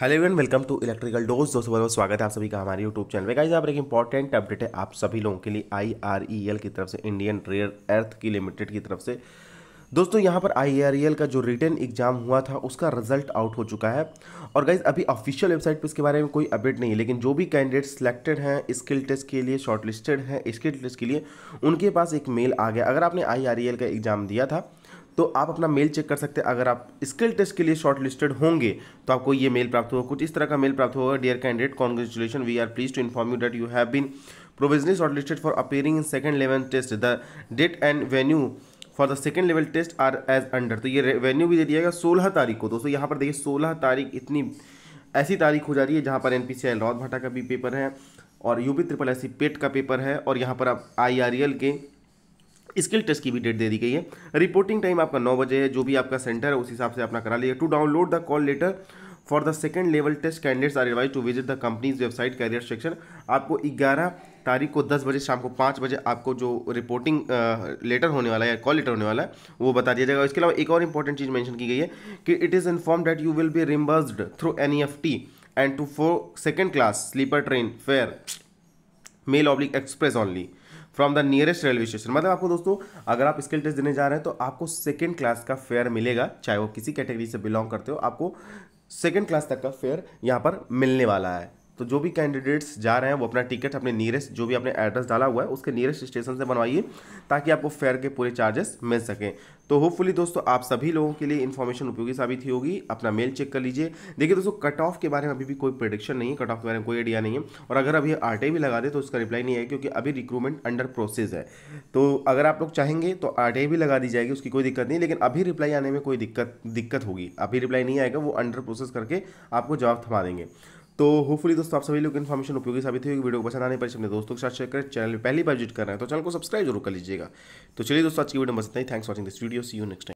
hello everyone welcome to electrical dose दोस्तों बहुत स्वागत है आप सभी का हमारे यूट्यूब चैनल पे गाइज आप एक इंपॉर्टेंट अपडेट है आप सभी लोगों के लिए आईआरईएल e की तरफ से इंडियन रेयर अर्थ की लिमिटेड की तरफ से दोस्तों यहाँ पर आई e का जो रिटर्न एग्जाम हुआ था उसका रिजल्ट आउट हो चुका है और गाइज अभी ऑफिशियल वेबसाइट पर इसके बारे में कोई अपडेट नहीं है लेकिन जो भी कैंडिडेट सिलेक्टेड हैं स्किल टेस्ट के लिए शॉर्टलिस्टेड हैं स्किल टेस्ट के लिए उनके पास एक मेल आ गया अगर आपने आई e का एग्ज़ाम दिया था तो आप अपना मेल चेक कर सकते हैं अगर आप स्किल टेस्ट के लिए शॉर्ट लिस्टेड होंगे तो आपको ये मेल प्राप्त होगा कुछ इस तरह का मेल प्राप्त होगा dear candidate congratulation we are please to inform you that you have been provisionally short listed for appearing in second level test the date and venue for the second level test are as under तो ये venue भी दे दिया गया सोलह तारीख को दोस्तों यहाँ पर देखिए सोलह तारीख इतनी ऐसी तारीख हो जा रही है जहाँ पर एन पी सी भाटा का भी पेपर है और यूपी ट्रिपल एस पेट का पेपर है और यहाँ पर आप आई आर एल के स्किल टेस्ट की भी डेट दे दी गई है रिपोर्टिंग टाइम आपका नौ बजे है जो भी आपका सेंटर है उस हिसाब से अपना करा लिया to download the call letter for the second level test candidates are advise to visit the companies website career section आपको ग्यारह तारीख को दस बजे शाम को पाँच बजे आपको जो रिपोर्टिंग लेटर होने वाला है कॉल लेटर होने वाला है वो बता दिया जाएगा इसके अलावा एक और इंपॉर्टेंट चीज़ मेंशन की गई है कि it is inform that you will be reimbursed through N E F T and to for second class sleeper train fare mail oblique express only from the nearest railway station मतलब आपको दोस्तों अगर आप skill test देने जा रहे हैं तो आपको सेकेंड क्लास का फेयर मिलेगा चाहे वो किसी कैटेगरी से बिलोंग करते हो आपको सेकेंड क्लास तक का फेयर यहाँ पर मिलने वाला है तो जो भी कैंडिडेट्स जा रहे हैं वो अपना टिकट अपने नियरेस्ट जो भी अपने एड्रेस डाला हुआ है उसके नियरेस्ट स्टेशन से बनवाइए ताकि आपको फेयर के पूरे चार्जेस मिल सकें तो होपफुली दोस्तों आप सभी लोगों के लिए इन्फॉर्मेशन उपयोगी साबित ही होगी अपना मेल चेक कर लीजिए देखिए दोस्तों कट ऑफ के बारे में अभी भी कोई प्रोडिक्शन नहीं है कट ऑफ के बारे में कोई आइडिया नहीं है और अगर अभी आर भी लगा दे तो उसका रिप्लाई नहीं है क्योंकि अभी रिक्रूटमेंट अंडर प्रोसेस है तो अगर आप लोग चाहेंगे तो आर भी लगा दी जाएगी उसकी कोई दिक्कत नहीं लेकिन अभी रिप्लाई आने में कोई दिक्कत दिक्कत होगी अभी रिप्लाई नहीं आएगा वो अंडर प्रोसेस करके आपको जवाब थमा देंगे तो होपफुली दोस्तों आप सभी लोग इन्फॉर्मेशन उपयोगी साबित हुई वीडियो को पसंद आने पर अपने दोस्तों के साथ शेयर करें चैनल पहली बार विजिट कर रहे हैं तो चैनल को सब्सक्राइब जरूर कर लीजिएगा तो चलिए दोस्तों आज की वीडियो में बस इतना ही thanks watching this video see you next